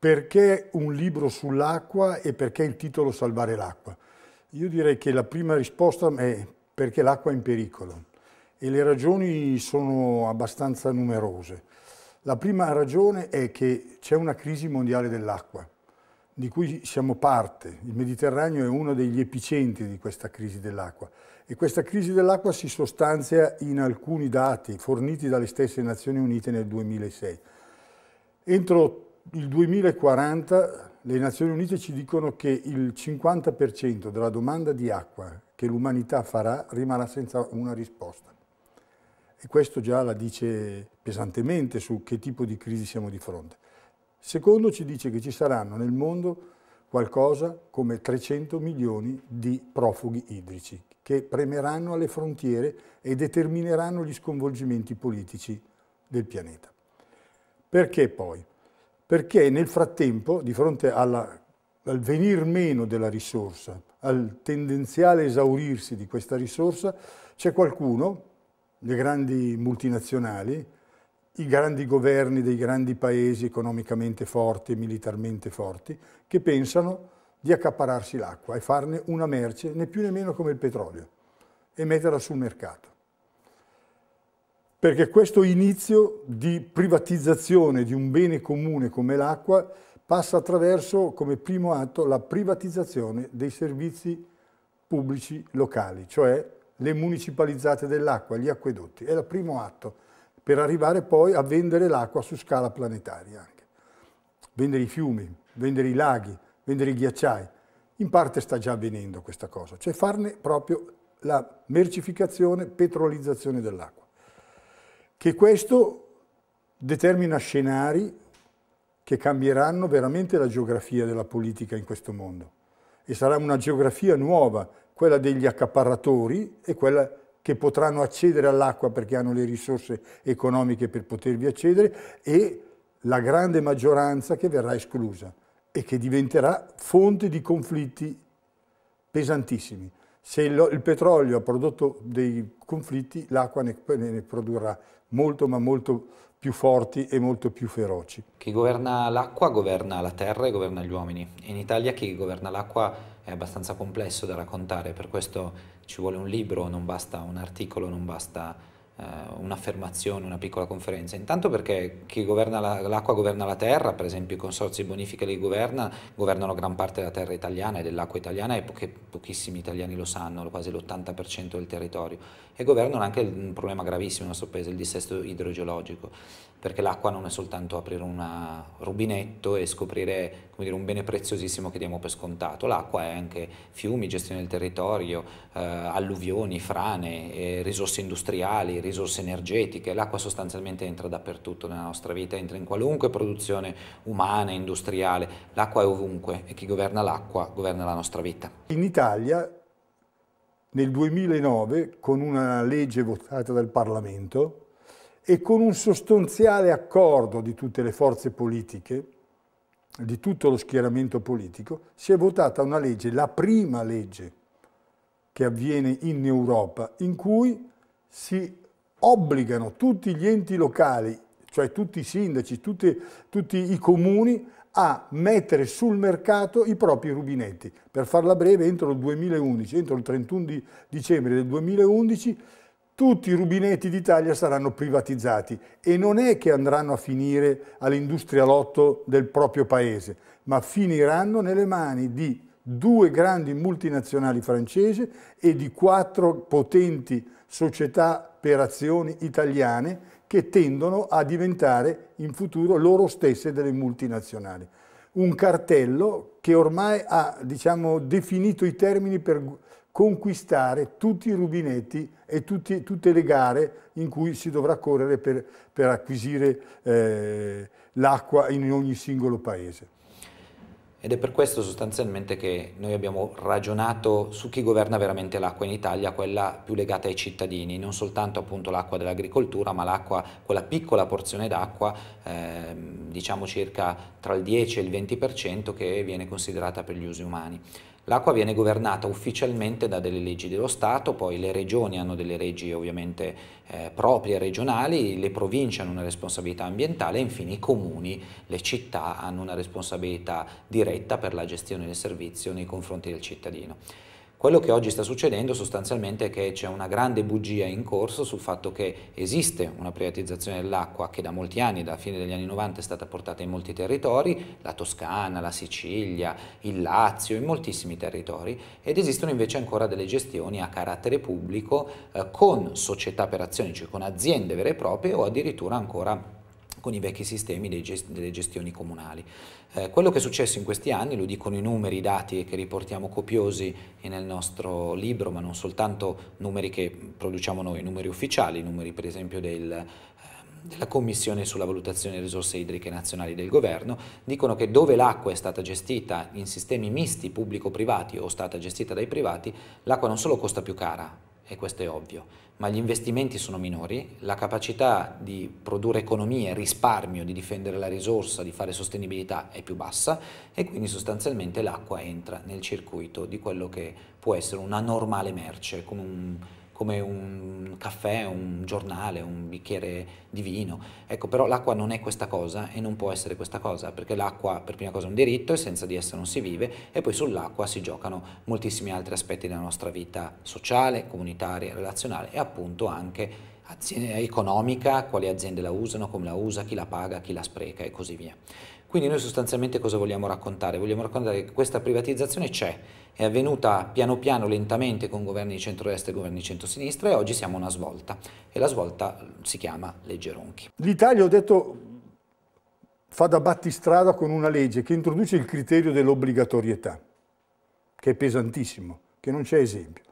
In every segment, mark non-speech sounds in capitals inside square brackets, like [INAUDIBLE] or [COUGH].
Perché un libro sull'acqua e perché il titolo Salvare l'acqua? Io direi che la prima risposta è perché l'acqua è in pericolo e le ragioni sono abbastanza numerose. La prima ragione è che c'è una crisi mondiale dell'acqua di cui siamo parte. Il Mediterraneo è uno degli epicentri di questa crisi dell'acqua e questa crisi dell'acqua si sostanzia in alcuni dati forniti dalle stesse Nazioni Unite nel 2006. Entro il 2040 le Nazioni Unite ci dicono che il 50% della domanda di acqua che l'umanità farà rimarrà senza una risposta. E questo già la dice pesantemente su che tipo di crisi siamo di fronte. Secondo ci dice che ci saranno nel mondo qualcosa come 300 milioni di profughi idrici che premeranno alle frontiere e determineranno gli sconvolgimenti politici del pianeta. Perché poi? perché nel frattempo, di fronte alla, al venir meno della risorsa, al tendenziale esaurirsi di questa risorsa, c'è qualcuno, le grandi multinazionali, i grandi governi dei grandi paesi economicamente forti e militarmente forti, che pensano di accapararsi l'acqua e farne una merce, né più né meno come il petrolio, e metterla sul mercato perché questo inizio di privatizzazione di un bene comune come l'acqua passa attraverso, come primo atto, la privatizzazione dei servizi pubblici locali, cioè le municipalizzate dell'acqua, gli acquedotti. È il primo atto per arrivare poi a vendere l'acqua su scala planetaria. Anche. Vendere i fiumi, vendere i laghi, vendere i ghiacciai. In parte sta già avvenendo questa cosa, cioè farne proprio la mercificazione, petrolizzazione dell'acqua che questo determina scenari che cambieranno veramente la geografia della politica in questo mondo. E sarà una geografia nuova, quella degli accaparratori e quella che potranno accedere all'acqua perché hanno le risorse economiche per potervi accedere e la grande maggioranza che verrà esclusa e che diventerà fonte di conflitti pesantissimi. Se il, petrolio ha prodotto dei conflitti, l'acqua ne, ne produrrà molto ma molto più forti e molto più feroci. Chi governa l'acqua governa la terra e governa gli uomini. In Italia chi governa l'acqua è abbastanza complesso da raccontare, per questo ci vuole un libro, non basta un articolo, non basta eh, un'affermazione, una piccola conferenza. Intanto perché chi governa la, l'acqua governa la terra, per esempio i consorzi bonifiche li governa, governano gran parte della terra italiana e dell'acqua italiana e poche, pochissimi italiani lo sanno, quasi l'80% del territorio. E governano anche un problema gravissimo nel nostro paese, il dissesto idrogeologico perché l'acqua non è soltanto aprire un rubinetto e scoprire dire, un bene preziosissimo che diamo per scontato, l'acqua è anche fiumi, gestione del territorio, eh, alluvioni, frane, eh, risorse industriali, risorse energetiche, l'acqua sostanzialmente entra dappertutto nella nostra vita, entra in qualunque produzione umana, industriale, l'acqua è ovunque e chi governa l'acqua governa la nostra vita. In Italia nel 2009 con una legge votata dal Parlamento e con un sostanziale accordo di tutte le forze politiche, di tutto lo schieramento politico, si è votata una legge, la prima legge che avviene in Europa, in cui si obbligano tutti gli enti locali, cioè tutti i sindaci, tutti, tutti i comuni, a mettere sul mercato i propri rubinetti. Per farla breve, entro il 2011, entro il 31 di dicembre del 2011, tutti i rubinetti d'Italia saranno privatizzati e non è che andranno a finire all'industria lotto del proprio paese, ma finiranno nelle mani di due grandi multinazionali francesi e di quattro potenti società per azioni italiane che tendono a diventare in futuro loro stesse delle multinazionali. Un cartello che ormai ha diciamo, definito i termini per conquistare tutti i rubinetti e tutti, tutte le gare in cui si dovrà correre per, per acquisire eh, l'acqua in ogni singolo paese. Ed è per questo sostanzialmente che noi abbiamo ragionato su chi governa veramente l'acqua in Italia, quella più legata ai cittadini, non soltanto appunto l'acqua dell'agricoltura, ma l'acqua, quella piccola porzione d'acqua, eh, diciamo circa tra il 10 e il 20% che viene considerata per gli usi umani. L'acqua viene governata ufficialmente da delle leggi dello Stato, poi le regioni hanno delle leggi ovviamente eh, proprie regionali, le province hanno una responsabilità ambientale e infine i comuni, le città hanno una responsabilità diretta per la gestione del servizio nei confronti del cittadino. Quello che oggi sta succedendo sostanzialmente è che c'è una grande bugia in corso sul fatto che esiste una privatizzazione dell'acqua che da molti anni, dalla fine degli anni 90, è stata portata in molti territori, la Toscana, la Sicilia, il Lazio, in moltissimi territori, ed esistono invece ancora delle gestioni a carattere pubblico eh, con società per azioni, cioè con aziende vere e proprie o addirittura ancora con i vecchi sistemi gest delle gestioni comunali. Eh, quello che è successo in questi anni, lo dicono i numeri, i dati che riportiamo copiosi nel nostro libro, ma non soltanto numeri che produciamo noi, numeri ufficiali, numeri per esempio del, ehm, della Commissione sulla valutazione delle risorse idriche nazionali del governo, dicono che dove l'acqua è stata gestita in sistemi misti pubblico-privati o stata gestita dai privati, l'acqua non solo costa più cara, e questo è ovvio, ma gli investimenti sono minori, la capacità di produrre economie, risparmio, di difendere la risorsa, di fare sostenibilità è più bassa e quindi sostanzialmente l'acqua entra nel circuito di quello che può essere una normale merce, come un come un caffè, un giornale, un bicchiere di vino. Ecco, però l'acqua non è questa cosa e non può essere questa cosa, perché l'acqua per prima cosa è un diritto e senza di essa non si vive e poi sull'acqua si giocano moltissimi altri aspetti della nostra vita sociale, comunitaria, relazionale e appunto anche economica, quali aziende la usano, come la usa, chi la paga, chi la spreca e così via. Quindi noi sostanzialmente cosa vogliamo raccontare? Vogliamo raccontare che questa privatizzazione c'è, è avvenuta piano piano, lentamente con governi di centro-est e governi di centro-sinistra e oggi siamo a una svolta e la svolta si chiama legge Ronchi. L'Italia, ho detto, fa da battistrada con una legge che introduce il criterio dell'obbligatorietà, che è pesantissimo, che non c'è esempio.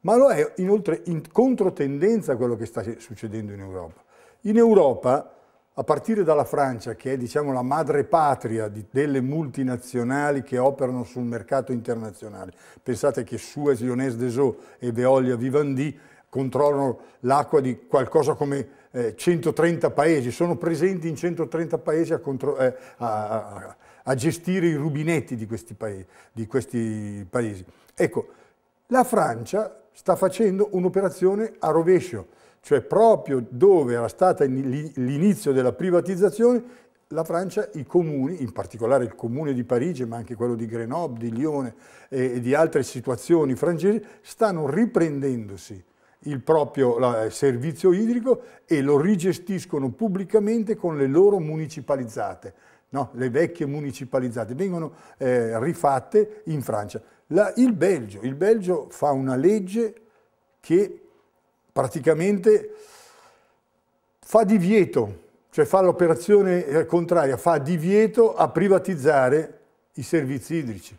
Ma lo è inoltre in controtendenza a quello che sta succedendo in Europa. In Europa a partire dalla Francia, che è diciamo, la madre patria di, delle multinazionali che operano sul mercato internazionale. Pensate che Suez, Lyonnaise des e Veolia Vivendi controllano l'acqua di qualcosa come eh, 130 paesi, sono presenti in 130 paesi a, eh, a, a, a gestire i rubinetti di questi, paesi, di questi paesi. Ecco, la Francia sta facendo un'operazione a rovescio, cioè proprio dove era stato l'inizio della privatizzazione, la Francia, i comuni, in particolare il comune di Parigi, ma anche quello di Grenoble, di Lione e di altre situazioni francesi, stanno riprendendosi il proprio servizio idrico e lo rigestiscono pubblicamente con le loro municipalizzate, no? le vecchie municipalizzate, vengono eh, rifatte in Francia. La, il, Belgio, il Belgio fa una legge che praticamente fa divieto, cioè fa l'operazione eh, contraria, fa divieto a privatizzare i servizi idrici.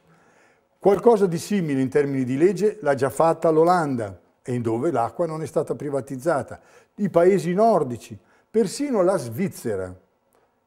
Qualcosa di simile in termini di legge l'ha già fatta l'Olanda, e in dove l'acqua non è stata privatizzata. I paesi nordici, persino la Svizzera,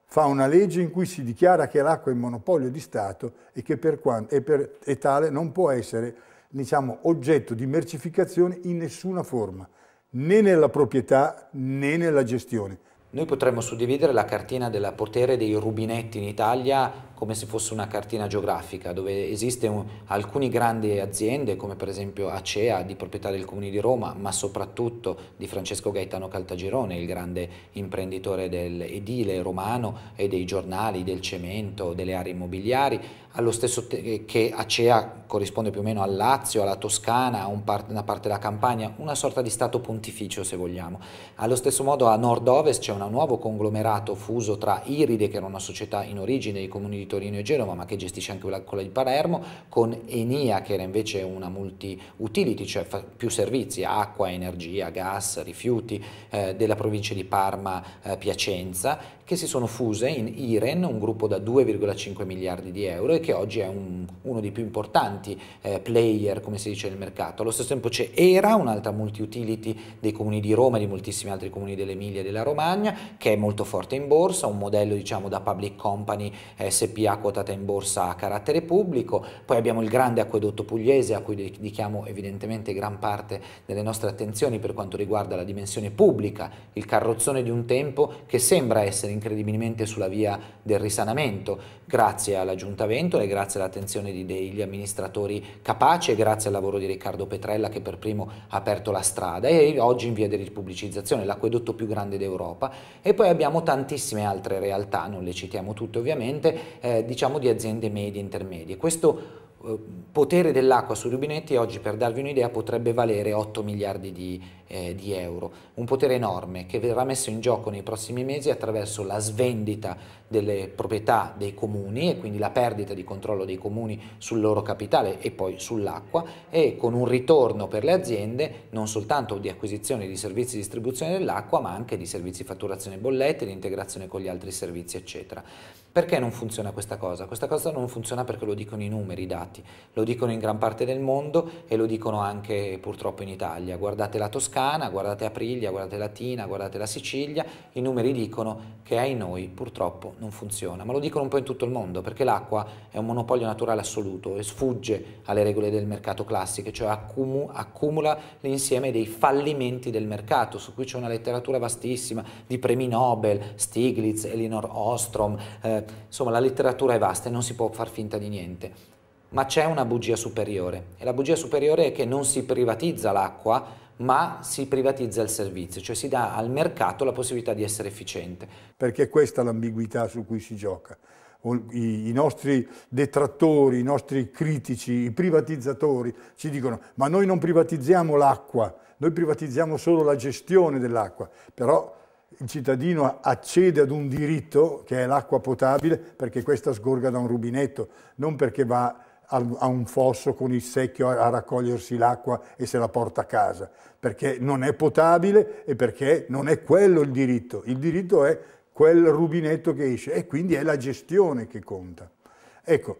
fa una legge in cui si dichiara che l'acqua è un monopolio di Stato e che per, quanto, e per e tale non può essere diciamo, oggetto di mercificazione in nessuna forma né nella proprietà né nella gestione. Noi potremmo suddividere la cartina del potere dei rubinetti in Italia come se fosse una cartina geografica, dove esistono alcune grandi aziende, come per esempio Acea, di proprietà del Comune di Roma, ma soprattutto di Francesco Gaetano Caltagirone, il grande imprenditore del edile romano e dei giornali, del cemento, delle aree immobiliari, allo stesso eh, che Acea corrisponde più o meno al Lazio, alla Toscana, un part- una parte della Campania, una sorta di stato pontificio se vogliamo. Allo stesso modo a nord-ovest c'è un nuovo conglomerato fuso tra Iride, che era una società in origine dei comuni di Torino e Genova, ma che gestisce anche quella, di Palermo, con Enia, che era invece una multi-utility, cioè fa- più servizi, acqua, energia, gas, rifiuti, eh, della provincia di Parma, eh, Piacenza, che si sono fuse in IREN, un gruppo da 2,5 miliardi di euro, che oggi è un, uno dei più importanti eh, player, come si dice, nel mercato. Allo stesso tempo c'è ERA, un'altra multi-utility dei comuni di Roma e di moltissimi altri comuni dell'Emilia e della Romagna, che è molto forte in borsa, un modello diciamo da public company eh, SPA quotata in borsa a carattere pubblico. Poi abbiamo il grande acquedotto pugliese a cui dedichiamo evidentemente gran parte delle nostre attenzioni per quanto riguarda la dimensione pubblica, il carrozzone di un tempo che sembra essere incredibilmente sulla via del risanamento, grazie alla Giunta Vento e grazie all'attenzione degli amministratori capaci e grazie al lavoro di Riccardo Petrella che per primo ha aperto la strada e oggi in via di ripubblicizzazione l'acquedotto più grande d'Europa e poi abbiamo tantissime altre realtà, non le citiamo tutte ovviamente, eh, diciamo di aziende medie e intermedie. Questo eh, potere dell'acqua sui rubinetti oggi, per darvi un'idea, potrebbe valere 8 miliardi di, eh, di, euro, un potere enorme che verrà messo in gioco nei prossimi mesi attraverso la svendita delle proprietà dei comuni e quindi la perdita di controllo dei comuni sul loro capitale e poi sull'acqua e con un ritorno per le aziende non soltanto di acquisizione di servizi di distribuzione dell'acqua ma anche di servizi di fatturazione bollette, di integrazione con gli altri servizi eccetera. Perché non funziona questa cosa? Questa cosa non funziona perché lo dicono i numeri, i dati, lo dicono in gran parte del mondo e lo dicono anche purtroppo in Italia. Guardate la Toscana, guardate Aprilia, guardate Latina, guardate la Sicilia, i numeri dicono che ai noi purtroppo non funziona, ma lo dicono un po' in tutto il mondo perché l'acqua è un monopolio naturale assoluto e sfugge alle regole del mercato classiche, cioè accumu accumula l'insieme dei fallimenti del mercato, su cui c'è una letteratura vastissima di premi Nobel, Stiglitz, Elinor Ostrom, eh, insomma la letteratura è vasta e non si può far finta di niente, ma c'è una bugia superiore e la bugia superiore è che non si privatizza l'acqua ma si privatizza il servizio, cioè si dà al mercato la possibilità di essere efficiente. Perché questa è l'ambiguità su cui si gioca. I, nostri detrattori, i nostri critici, i privatizzatori ci dicono ma noi non privatizziamo l'acqua, noi privatizziamo solo la gestione dell'acqua, però il cittadino accede ad un diritto che è l'acqua potabile perché questa sgorga da un rubinetto, non perché va a un fosso con il secchio a raccogliersi l'acqua e se la porta a casa, perché non è potabile e perché non è quello il diritto, il diritto è quel rubinetto che esce e quindi è la gestione che conta. Ecco,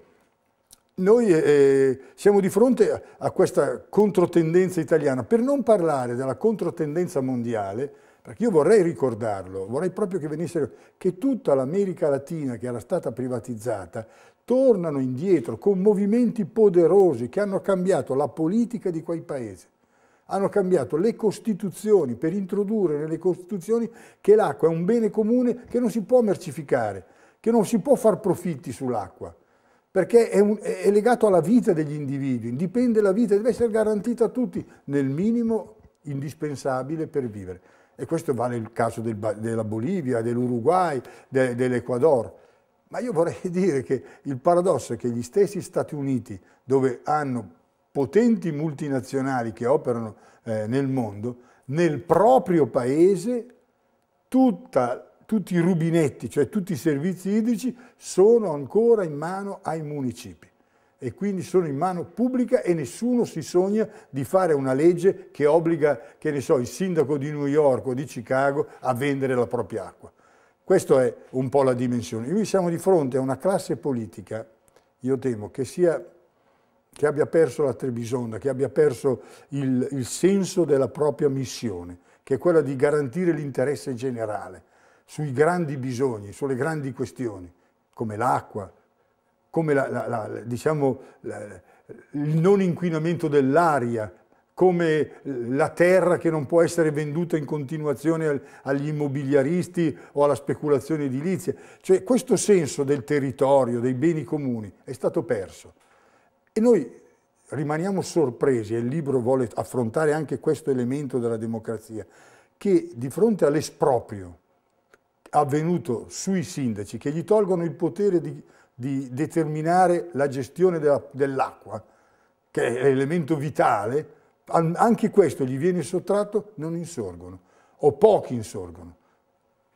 noi eh, siamo di fronte a questa controtendenza italiana, per non parlare della controtendenza mondiale, perché io vorrei ricordarlo, vorrei proprio che venisse che tutta l'America Latina che era stata privatizzata tornano indietro con movimenti poderosi che hanno cambiato la politica di quei paesi hanno cambiato le costituzioni per introdurre nelle costituzioni che l'acqua è un bene comune che non si può mercificare, che non si può far profitti sull'acqua, perché è, un, è, legato alla vita degli individui, dipende la vita, deve essere garantita a tutti nel minimo indispensabile per vivere e questo vale il caso del, della Bolivia, dell'Uruguay, de, dell'Ecuador. Ma io vorrei [LAUGHS] dire che il paradosso è che gli stessi Stati Uniti, dove hanno potenti multinazionali che operano eh, nel mondo, nel proprio paese tutta, tutti i rubinetti, cioè tutti i servizi idrici, sono ancora in mano ai municipi e quindi sono in mano pubblica e nessuno si sogna di fare una legge che obbliga, che ne so, il sindaco di New York o di Chicago a vendere la propria acqua. Questa è un po' la dimensione. Noi siamo di fronte a una classe politica, io temo, che, sia, che abbia perso la Trebisonda, che abbia perso il, il senso della propria missione, che è quella di garantire l'interesse generale sui grandi bisogni, sulle grandi questioni, come l'acqua, come la, la, la, diciamo, il non inquinamento dell'aria, come la terra che non può essere venduta in continuazione agli immobiliaristi o alla speculazione edilizia. Cioè questo senso del territorio, dei beni comuni, è stato perso. E noi rimaniamo sorpresi, e il libro vuole affrontare anche questo elemento della democrazia, che di fronte all'esproprio avvenuto sui sindaci, che gli tolgono il potere di di determinare la gestione dell'acqua, che è l'elemento vitale, anche questo gli viene sottratto, non insorgono, o pochi insorgono.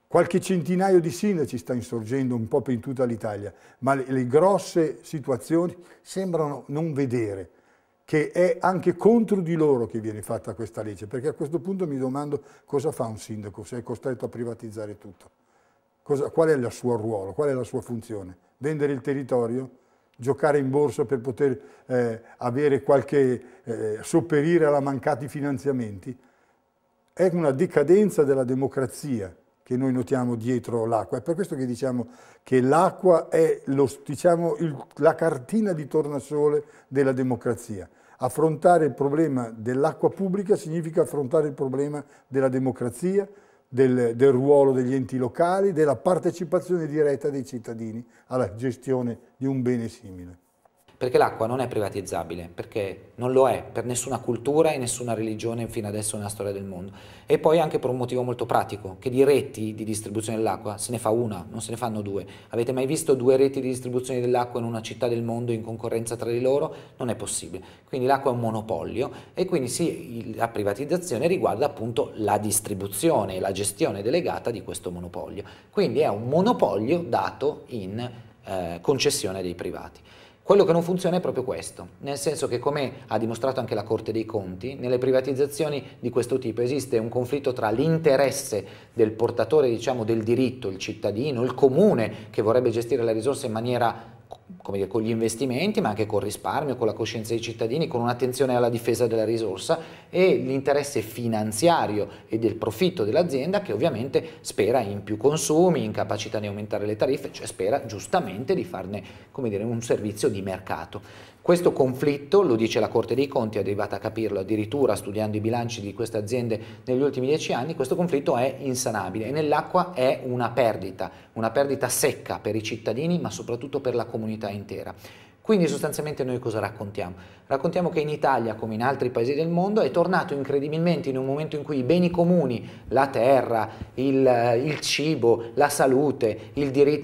Qualche centinaio di sindaci sta insorgendo un po' in tutta l'Italia, ma le, le, grosse situazioni sembrano non vedere che è anche contro di loro che viene fatta questa legge, perché a questo punto mi domando cosa fa un sindaco se è costretto a privatizzare tutto cosa, qual è il suo ruolo, qual è la sua funzione? Vendere il territorio? Giocare in borsa per poter eh, avere qualche, eh, sopperire alla mancati finanziamenti? È una decadenza della democrazia che noi notiamo dietro l'acqua. È per questo che diciamo che l'acqua è lo, diciamo, il, la cartina di tornasole della democrazia. Affrontare il problema dell'acqua pubblica significa affrontare il problema della democrazia, del, del, ruolo degli enti locali, della partecipazione diretta dei cittadini alla gestione di un bene simile perché l'acqua non è privatizzabile, perché non lo è per nessuna cultura e nessuna religione fino adesso nella storia del mondo. E poi anche per un motivo molto pratico, che di reti di distribuzione dell'acqua se ne fa una, non se ne fanno due. Avete mai visto due reti di distribuzione dell'acqua in una città del mondo in concorrenza tra di loro? Non è possibile. Quindi l'acqua è un monopolio e quindi sì, la privatizzazione riguarda appunto la distribuzione e la gestione delegata di questo monopolio. Quindi è un monopolio dato in eh, concessione dei privati. Quello che non funziona è proprio questo, nel senso che come ha dimostrato anche la Corte dei Conti, nelle privatizzazioni di questo tipo esiste un conflitto tra l'interesse del portatore diciamo, del diritto, il cittadino, il comune che vorrebbe gestire le risorse in maniera dire, con gli investimenti, ma anche col risparmio, con la coscienza dei cittadini, con un'attenzione alla difesa della risorsa e l'interesse finanziario e del profitto dell'azienda che ovviamente spera in più consumi, in capacità di aumentare le tariffe, cioè spera giustamente di farne dire, un servizio di mercato. Questo conflitto, lo dice la Corte dei Conti, è arrivata a capirlo addirittura studiando i bilanci di queste aziende negli ultimi dieci anni, questo conflitto è insanabile e nell'acqua è una perdita, una perdita secca per i cittadini ma soprattutto per la comunità comunità intera. Quindi sostanzialmente noi cosa raccontiamo? Raccontiamo che in Italia, come in altri paesi del mondo, è tornato incredibilmente in un momento in cui i beni comuni, la terra, il, il cibo, la salute,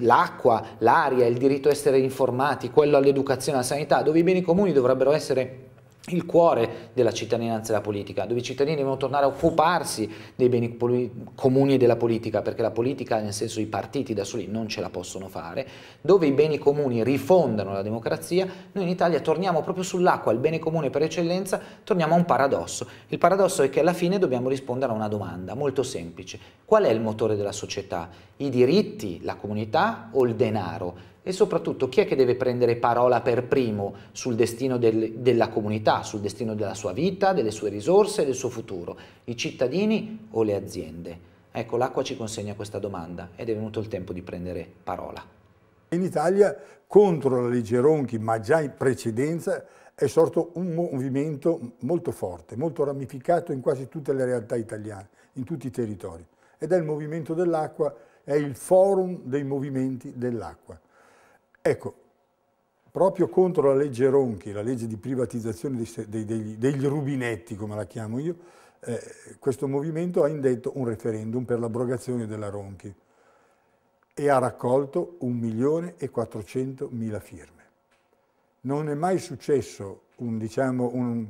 l'acqua, l'aria, il diritto a essere informati, quello all'educazione, alla sanità, dove i beni comuni dovrebbero essere il cuore della cittadinanza e della politica, dove i cittadini devono tornare a occuparsi dei beni comuni e della politica, perché la politica, nel senso i partiti da soli non ce la possono fare, dove i beni comuni rifondano la democrazia, noi in Italia torniamo proprio sull'acqua, il bene comune per eccellenza, torniamo a un paradosso. Il paradosso è che alla fine dobbiamo rispondere a una domanda molto semplice. Qual è il motore della società? I diritti, la comunità o il denaro? E soprattutto chi è che deve prendere parola per primo sul destino del, della comunità, sul destino della sua vita, delle sue risorse, del suo futuro? I cittadini o le aziende? Ecco, l'acqua ci consegna questa domanda ed è venuto il tempo di prendere parola. In Italia contro la legge Ronchi, ma già in precedenza, è sorto un movimento molto forte, molto ramificato in quasi tutte le realtà italiane, in tutti i territori. Ed è il movimento dell'acqua, è il forum dei movimenti dell'acqua. Ecco, proprio contro la legge Ronchi, la legge di privatizzazione dei, degli, degli, rubinetti, come la chiamo io, eh, questo movimento ha indetto un referendum per l'abrogazione della Ronchi e ha raccolto 1.400.000 firme. Non è mai successo un, diciamo, un,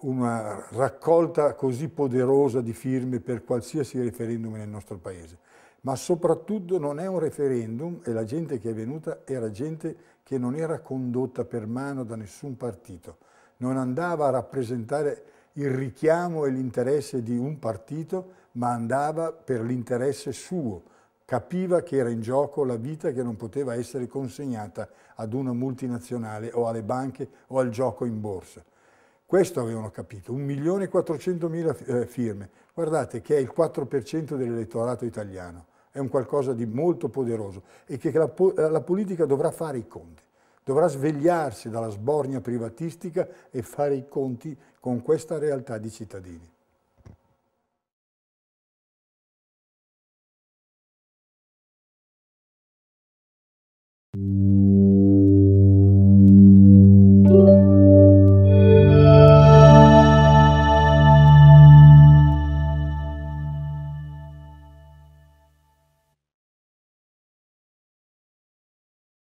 una raccolta così poderosa di firme per qualsiasi referendum nel nostro Paese ma soprattutto non è un referendum e la gente che è venuta era gente che non era condotta per mano da nessun partito, non andava a rappresentare il richiamo e l'interesse di un partito, ma andava per l'interesse suo, capiva che era in gioco la vita che non poteva essere consegnata ad una multinazionale o alle banche o al gioco in borsa. Questo avevano capito, 1.400.000 eh, firme, guardate che è il 4% dell'elettorato italiano è un qualcosa di molto poderoso e che la, la politica dovrà fare i conti, dovrà svegliarsi dalla sbornia privatistica e fare i conti con questa realtà di cittadini. Thank you.